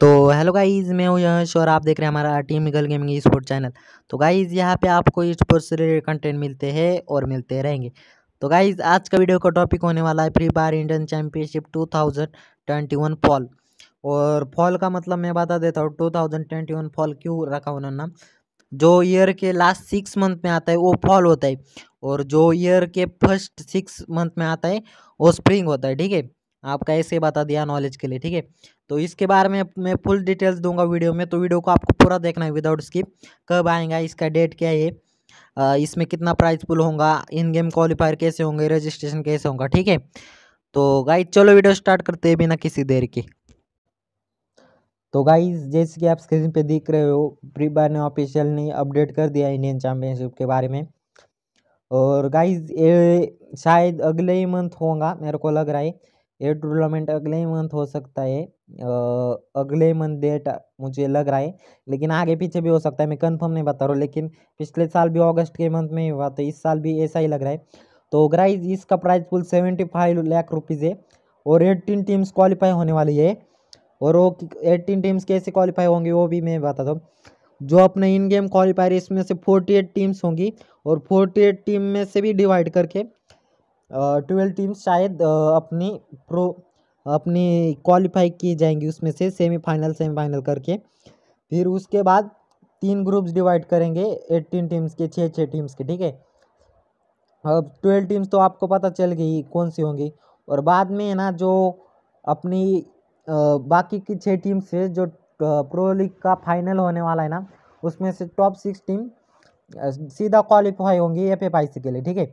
तो hello guys मैं हूँ यहाँ और आप देख रहे हैं हमारा टीम गल गेमिंग स्पोर्ट चैनल तो गाइज यहाँ पे आपको स्पोर्ट्स रिलेटेड कंटेंट मिलते हैं और मिलते रहेंगे तो गाइज आज का वीडियो का टॉपिक होने वाला है Free Fire Indian championship 2021 fall और फॉल का मतलब मैं बता देता हूँ 2021 फॉल क्यों रखा उन्होंने जो ईयर के लास्ट सिक्स मंथ में आता है वो फॉल होता है और जो ईयर के फर्स्ट सिक्स मंथ में आता है वो स्प्रिंग होता है ठीक है आपका ऐसे बता दिया नॉलेज के लिए ठीक है तो इसके बारे में मैं फुल डिटेल्स दूंगा वीडियो में तो वीडियो को आपको पूरा देखना है विदाउट स्किप कब आएगा इसका डेट क्या है इसमें कितना प्राइस पुल होगा इन गेम क्वालिफायर कैसे होंगे रजिस्ट्रेशन कैसे होगा ठीक है तो गाइज चलो वीडियो स्टार्ट करते हैं बिना किसी देर के तो गाइज जैसे कि आप स्क्रीन पे देख रहे हो फ्री फायर ने ऑफिशियल ने अपडेट कर दिया इंडियन चैम्पियनशिप के बारे में और गाइज ये शायद अगले ही मंथ होगा मेरे को लग रहा है ये टूर्नामेंट अगले ही मंथ हो सकता है अगले मंथ डेट मुझे लग रहा है लेकिन आगे पीछे भी हो सकता है मैं कंफर्म नहीं बता रहा हूँ लेकिन पिछले साल भी अगस्त के मंथ में ही हुआ तो इस साल भी ऐसा ही लग रहा है तो ग्राइज इसका price full seventy five lakh rupees है और एट्टीन टीम्स क्वालिफाई होने वाली है और वो एट्टीन टीम्स कैसे क्वालिफाई होंगी वो भी मैं बताता हूँ जो अपने इन गेम क्वालिफायर इसमें से फोर्टी एट टीम्स होंगी और फोर्टी एट टीम में से भी डिवाइड करके ट्वेल्व टीम शायद अपनी प्रो अपनी क्वालिफाई की जाएंगी उसमें से सेमीफाइनल सेमीफाइनल करके फिर उसके बाद तीन ग्रुप्स डिवाइड करेंगे एट्टीन टीम्स के छः छः टीम्स के ठीक है अब ट्वेल्व टीम्स तो आपको पता चल गई कौन सी होंगी और बाद में है ना जो अपनी बाकी की छः टीम्स है जो प्रो लीग का फाइनल होने वाला है ना उसमें से टॉप सिक्स टीम सीधा क्वालिफाई होंगी एफ एफ आई सी के लिए ठीक है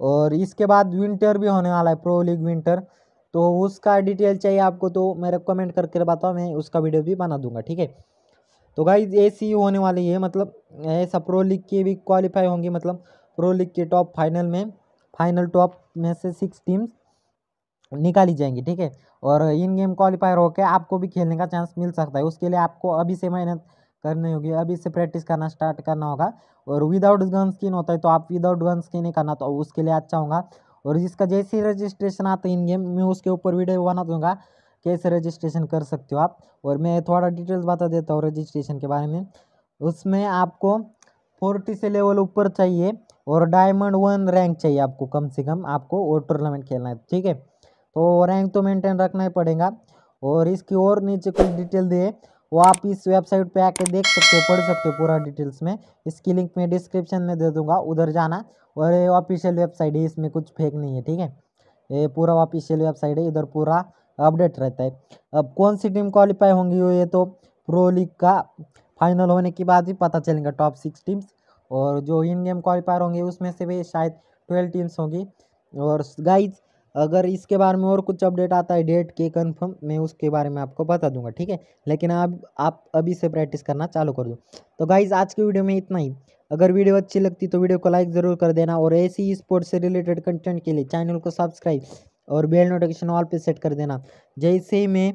और इसके बाद विंटर भी होने वाला है प्रो लीग विंटर तो उसका डिटेल चाहिए आपको तो मेरे कमेंट करके बताओ मैं उसका वीडियो भी बना दूंगा ठीक है तो गाइज ऐसी होने वाली है मतलब ऐसा प्रो लीग की भी क्वालिफाई होंगी मतलब प्रो लीग के टॉप फाइनल में फाइनल टॉप में से सिक्स टीम्स निकाली जाएंगी ठीक है और इन गेम क्वालिफायर होकर आपको भी खेलने का चांस मिल सकता है उसके लिए आपको अभी से मेहनत करनी होगी अब इसे प्रैक्टिस करना स्टार्ट करना होगा और विदाउट गन स्किन होता है तो आप विदाउट गन स्किन ही करना तो उसके लिए अच्छा होगा और जिसका जैसे रजिस्ट्रेशन आता है इन गेम मैं उसके ऊपर वीडियो बना दूंगा कैसे रजिस्ट्रेशन कर सकते हो आप और मैं थोड़ा डिटेल्स बता देता हूँ रजिस्ट्रेशन के बारे में उसमें आपको फोर्टी से लेवल ऊपर चाहिए और डायमंड वन रैंक चाहिए आपको कम से कम आपको और टूर्नामेंट खेलना है ठीक है तो रैंक तो मेंटेन रखना ही पड़ेगा और इसकी और नीचे कुछ डिटेल दिए वो आप इस वेबसाइट पे आके देख सकते हो पढ़ सकते हो पूरा डिटेल्स में इसकी लिंक मैं डिस्क्रिप्शन में दे दूंगा उधर जाना और ये ऑफिशियल वेबसाइट है इसमें कुछ फेक नहीं है ठीक है ये पूरा ऑफिशियल वेबसाइट है इधर पूरा अपडेट रहता है अब कौन सी टीम क्वालिफाई होंगी वो ये तो प्रो लीग का फाइनल होने के बाद भी पता चलेगा टॉप सिक्स टीम्स और जो इन गेम क्वालिफायर होंगे उसमें से भी शायद ट्वेल्व टीम्स होंगी और गाइज अगर इसके बारे में और कुछ अपडेट आता है डेट के कंफर्म मैं उसके बारे में आपको बता दूंगा ठीक है लेकिन अब आप अभी से प्रैक्टिस करना चालू कर दो तो गाइज आज के वीडियो में इतना ही अगर वीडियो अच्छी लगती तो वीडियो को लाइक ज़रूर कर देना और ऐसी ही स्पोर्ट्स से रिलेटेड कंटेंट के लिए चैनल को सब्सक्राइब और बेल नोटिफिकेशन ऑल पे सेट कर देना जैसे ही मैं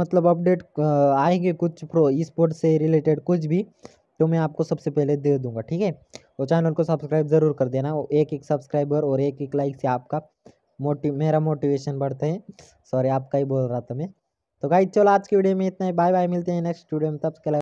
मतलब अपडेट आएंगे कुछ प्रो स्पोर्ट्स से रिलेटेड कुछ भी तो मैं आपको सबसे पहले दे दूंगा ठीक है और चैनल को सब्सक्राइब ज़रूर कर देना एक एक सब्सक्राइबर और एक एक लाइक से आपका मोटिव मेरा मोटिवेशन बढ़ते हैं सॉरी आपका ही बोल रहा था मैं तो गाइज चलो आज की वीडियो में इतना ही बाय बाय मिलते हैं नेक्स्ट वीडियो में तब के